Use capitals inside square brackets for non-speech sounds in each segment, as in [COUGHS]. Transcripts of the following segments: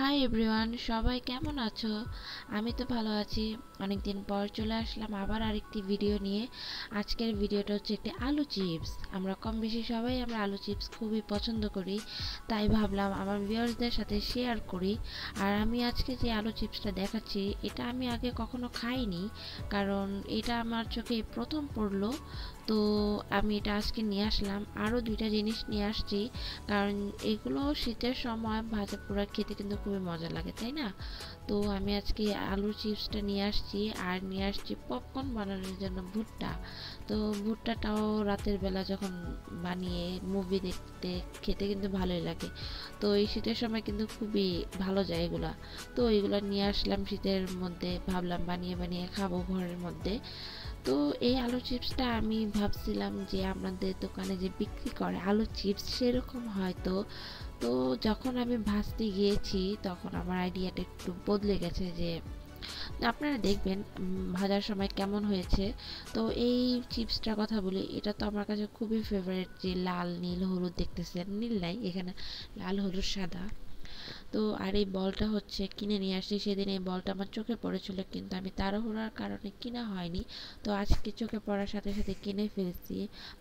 hi everyone সবাই কেমন আছো আমি তো ভালো আছি অনেক দিন পর চলে আসলাম আবার আরেকটি ভিডিও নিয়ে আজকের ভিডিওটা হচ্ছে একটি আলু চিপস আমরা কম বেশি সবাই আমরা আলু চিপস খুবই পছন্দ করি তাই ভাবলাম আমার ভিউয়ার্সদের সাথে শেয়ার করি আর আমি আজকে যে আলু চিপসটা দেখাচ্ছি এটা আমি আগে কখনো খাইনি কারণ এটা আমার চোখে প্রথম পড়লো তো আমি এটা আজকে নিয়ে আসলাম আরও দুইটা জিনিস নিয়ে আসছি কারণ এগুলো শীতের সময় ভাজা পোড়া খেতে কিন্তু খুবই মজা লাগে তাই না তো আমি আজকে আলুর চিপসটা নিয়ে আসছি আর নিয়ে আসছি পপকর্ন বানানোর জন্য ভুট্টা তো ভুট্টাটাও রাতের বেলা যখন বানিয়ে মুভি দেখতে খেতে কিন্তু ভালোই লাগে তো এই শীতের সময় কিন্তু খুবই ভালো যায় এগুলো তো এগুলো নিয়ে আসলাম শীতের মধ্যে ভাবলাম বানিয়ে বানিয়ে খাবো ঘরের মধ্যে তো এই আলু চিপসটা আমি ভাবছিলাম যে আপনাদের দোকানে যে বিক্রি করে আলু চিপস সেরকম হয়তো তো যখন আমি ভাজতে গিয়েছি তখন আমার আইডিয়াটা একটু বদলে গেছে যে আপনারা দেখবেন ভাজার সময় কেমন হয়েছে তো এই চিপসটার কথা বলি এটা তো আমার কাছে খুবই ফেভারিট যে লাল নীল হলুদ দেখতেছেন নীল নাই এখানে লাল হলুদ সাদা তো আর এই বলটা হচ্ছে কিনে নিয়ে আসি সেদিন এই বলটা আমার চোখে পড়েছিল কিন্তু আমি তাড়াহুড়ার কারণে কিনা হয়নি তো আজকে চোখে পড়ার সাথে সাথে কিনে ফেলেছি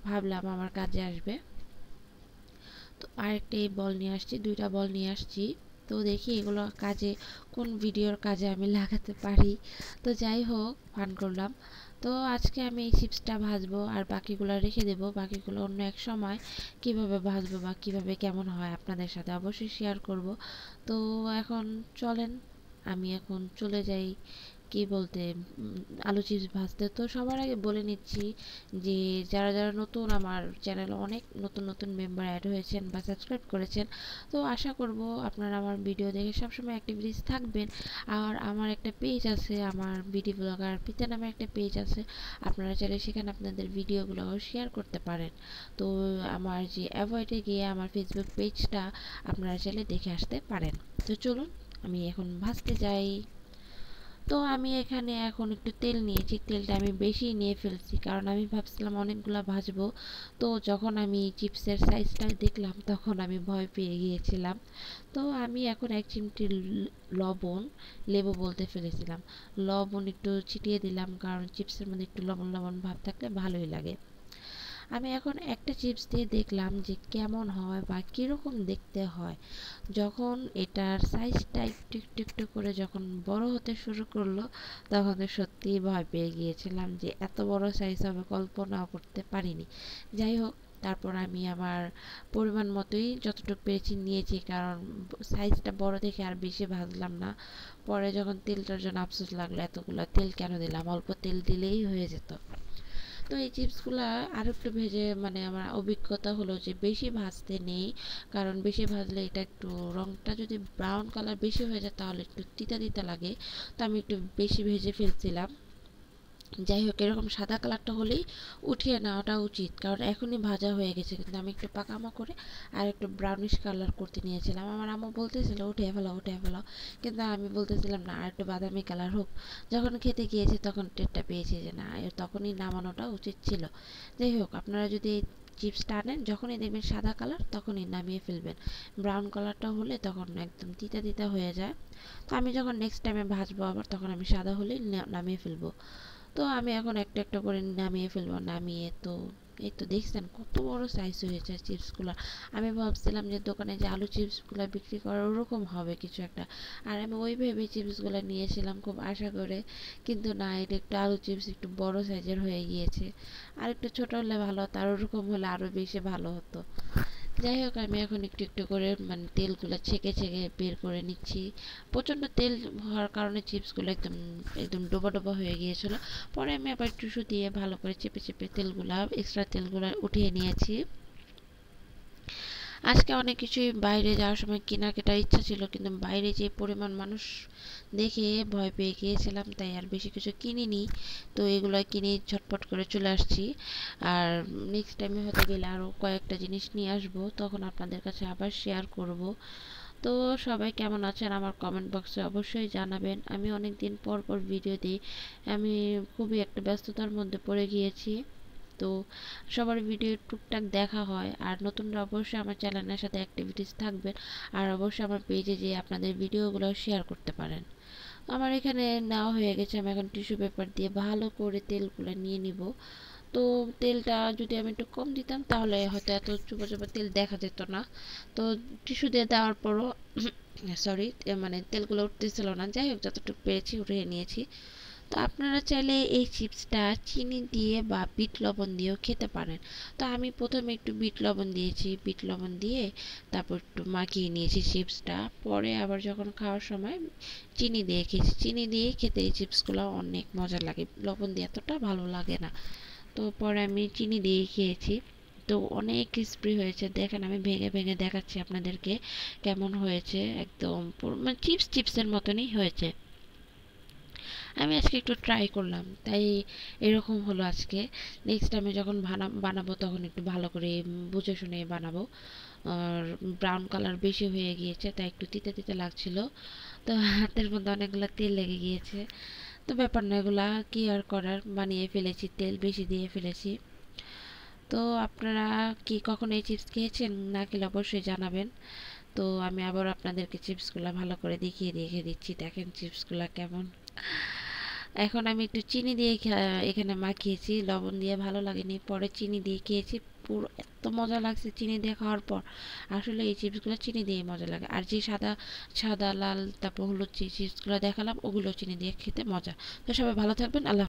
ভাবলাম আমার কাজে আসবে তো আরেকটা এই বল নিয়ে আসছি দুইটা বল নিয়ে আসছি তো দেখি এগুলো কাজে কোন ভিডিওর কাজে আমি লাগাতে পারি তো যাই হোক ফান করলাম তো আজকে আমি এই চিপসটা ভাজবো আর বাকিগুলো রেখে দেব বাকিগুলো অন্য এক সময় কিভাবে ভাজবো বা কিভাবে কেমন হয় আপনাদের সাথে অবশ্যই শেয়ার করব তো এখন চলেন আমি এখন চলে যাই কি বলতে আলু চিপস ভাজতে তো সবার আগে বলে নিচ্ছি যে যারা যারা নতুন আমার চ্যানেলে অনেক নতুন নতুন মেম্বার অ্যাড হয়েছেন বা সাবস্ক্রাইব করেছেন তো আশা করব আপনারা আমার ভিডিও দেখে সবসময় অ্যাক্টিভিটিস থাকবেন আর আমার একটা পেজ আছে আমার বিডি ব্লগার পিতা নামে একটা পেজ আছে আপনারা চাইলে সেখানে আপনাদের ভিডিওগুলো শেয়ার করতে পারেন তো আমার যে অ্যাভয়েডে গিয়ে আমার ফেসবুক পেজটা আপনারা চাইলে দেখে আসতে পারেন তো চলুন আমি এখন ভাজতে যাই তো আমি এখানে এখন একটু তেল নিয়েছি তেলটা আমি বেশি নিয়ে ফেলছি কারণ আমি ভাবছিলাম অনেকগুলো ভাজব তো যখন আমি চিপসের সাইজটা দেখলাম তখন আমি ভয় পেয়ে গিয়েছিলাম তো আমি এখন এক চিমটি লবণ লেবু বলতে ফেলেছিলাম লবণ একটু ছিটিয়ে দিলাম কারণ চিপসের মধ্যে একটু লবণ লবণ ভাব থাকলে ভালোই লাগে আমি এখন একটা চিপস দিয়ে দেখলাম যে কেমন হয় বা কীরকম দেখতে হয় যখন এটার সাইজটা একটু একটু একটু করে যখন বড় হতে শুরু করলো তখন তো সত্যিই ভয় পেয়ে গিয়েছিলাম যে এত বড় সাইজ হবে কল্পনাও করতে পারিনি যাই হোক তারপর আমি আমার পরিমাণ মতোই যতটুকু পেরেছি নিয়েছি কারণ সাইজটা বড় দেখে আর বেশি ভাজলাম না পরে যখন তেলটার জন্য আফসোস লাগলো এতগুলো তেল কেন দিলাম অল্প তেল দিলেই হয়ে যেত তো এই চিপসগুলো আর একটু ভেজে মানে আমার অভিজ্ঞতা হলো যে বেশি ভাজতে নেই কারণ বেশি ভাজলে এটা একটু রঙটা যদি ব্রাউন কালার বেশি হয়ে যায় তাহলে একটু তিতা তিতা লাগে তো আমি একটু বেশি ভেজে ফেলছিলাম যাই হোক এরকম সাদা কালারটা হলেই উঠিয়ে নেওয়াটা উচিত কারণ এখনই ভাজা হয়ে গেছে কিন্তু আমি একটু পাকামা করে আর একটু ব্রাউনিশ কালার করতে নিয়েছিলাম আমার আম্মু বলতেছিল উঠে ফেলাও উঠে ফেলাও কিন্তু আমি বলতেছিলাম না আর একটু বাদামি কালার হোক যখন খেতে গিয়েছি তখন টেরটা পেয়েছি যে না তখনই নামানোটা উচিত ছিল যাই হোক আপনারা যদি চিপসটা আনেন যখনই দেখবেন সাদা কালার তখনই নামিয়ে ফেলবেন ব্রাউন কালারটা হলে তখন একদম তিতা তিতা হয়ে যায় তো আমি যখন নেক্সট টাইমে ভাজবো আবার তখন আমি সাদা হলেই নামিয়ে ফেলবো তো আমি এখন একটা একটা করে নামিয়ে ফেলবো নামিয়ে তো এই তো দেখছেন কত বড় সাইজ হয়েছে চিপসগুলো আমি ভাবছিলাম যে দোকানে যে আলু চিপসগুলো বিক্রি করা ওরকম হবে কিছু একটা আর আমি ওই ভেবে চিপসগুলো নিয়েছিলাম খুব আশা করে কিন্তু না এটা একটু আলু চিপস একটু বড় সাইজের হয়ে গিয়েছে আর একটু ছোটো হলে ভালো হতো আর ওরকম হলে আরও বেশি ভালো হতো যাই হোক আমি এখন একটু একটু করে মানে তেলগুলো ছেঁকে ছেঁকে বের করে নিচ্ছি প্রচণ্ড তেল হওয়ার কারণে চিপসগুলো একদম একদম ডোবা ডোবা হয়ে গিয়েছিলো পরে আমি আবার টুসু দিয়ে ভালো করে চেপে চেপে তেলগুলা এক্সট্রা তেলগুলো উঠিয়ে নিয়েছি আজকে অনেক কিছুই বাইরে যাওয়ার সময় কেনা কেটার ইচ্ছা ছিল কিন্তু বাইরে যে পরিমাণ মানুষ দেখে ভয় পেয়ে গিয়েছিলাম তাই আর বেশি কিছু কিনিনি তো এগুলো কিনে ঝটপট করে চলে আসছি আর নেক্সট টাইমে হয়তো গেলে আরও কয়েকটা জিনিস নিয়ে আসবো তখন আপনাদের কাছে আবার শেয়ার করব তো সবাই কেমন আছেন আমার কমেন্ট বক্সে অবশ্যই জানাবেন আমি অনেক দিন পর পর ভিডিও দিই আমি খুবই একটা ব্যস্ততার মধ্যে পড়ে গিয়েছি তো সবার ভিডিও টুকটাক দেখা হয় আর নতুনরা অবশ্যই আমার চ্যানেলের সাথে অ্যাক্টিভিটিস থাকবে আর অবশ্যই আমার পেজে যেয়ে আপনাদের ভিডিওগুলো শেয়ার করতে পারেন আমার এখানে নেওয়া হয়ে গেছে আমি এখন টিস্যু পেপার দিয়ে ভালো করে তেলগুলো নিয়ে নিব তো তেলটা যদি আমি একটু কম দিতাম তাহলে হয়তো এত চুপা চুপা তেল দেখা যেত না তো টিস্যু দিয়ে দেওয়ার পরও সরি [COUGHS] মানে তেলগুলো উঠতেছিল না যাই হোক যতটুকু পেরেছি উঠিয়ে নিয়েছি তো আপনারা চাইলে এই চিপসটা চিনি দিয়ে বা বিট লবণ দিয়েও খেতে পারেন তো আমি প্রথমে একটু বিট লবণ দিয়েছি বিট লবণ দিয়ে তারপর একটু মাখিয়ে নিয়েছি চিপসটা পরে আবার যখন খাওয়ার সময় চিনি দিয়ে খেয়েছি চিনি দিয়ে খেতে এই চিপসগুলো অনেক মজা লাগে লবণ দিয়ে এতটা ভালো লাগে না তো পরে আমি চিনি দিয়ে খেয়েছি তো অনেক ক্রিস্পি হয়েছে দেখেন আমি ভেঙে ভেঙে দেখাচ্ছি আপনাদেরকে কেমন হয়েছে একদম মানে চিপস চিপসের মতনই হয়েছে আমি আজকে একটু ট্রাই করলাম তাই এরকম হলো আজকে নেক্সট টাইমে যখন বানাবো তখন একটু ভালো করে বুঝে শুনে বানাবো আর ব্রাউন কালার বেশি হয়ে গিয়েছে তাই একটু তিতে তিতে লাগছিল তো হাতের মধ্যে অনেকগুলো তেল লেগে গিয়েছে তো ব্যাপার না এগুলা কি আর করার বানিয়ে ফেলেছি তেল বেশি দিয়ে ফেলেছি তো আপনারা কি কখনো এই চিপস খেয়েছেন না খেলে অবশ্যই জানাবেন তো আমি আবার আপনাদেরকে চিপসগুলো ভালো করে দেখিয়ে দেখে দিচ্ছি দেখেন চিপসগুলো কেমন এখন আমি একটু চিনি দিয়ে এখানে মাখিয়েছি লবণ দিয়ে ভালো লাগেনি পরে চিনি দিয়ে খেয়েছি পুরো এত মজা লাগছে চিনি দিয়ে খাওয়ার পর আসলে এই চিপসগুলো চিনি দিয়ে মজা লাগে আর যে সাদা সাদা লাল তারপর হলুদ যে চিপসগুলো দেখালাম ওগুলো চিনি দিয়ে খেতে মজা তো সবাই ভালো থাকবেন আল্লাহ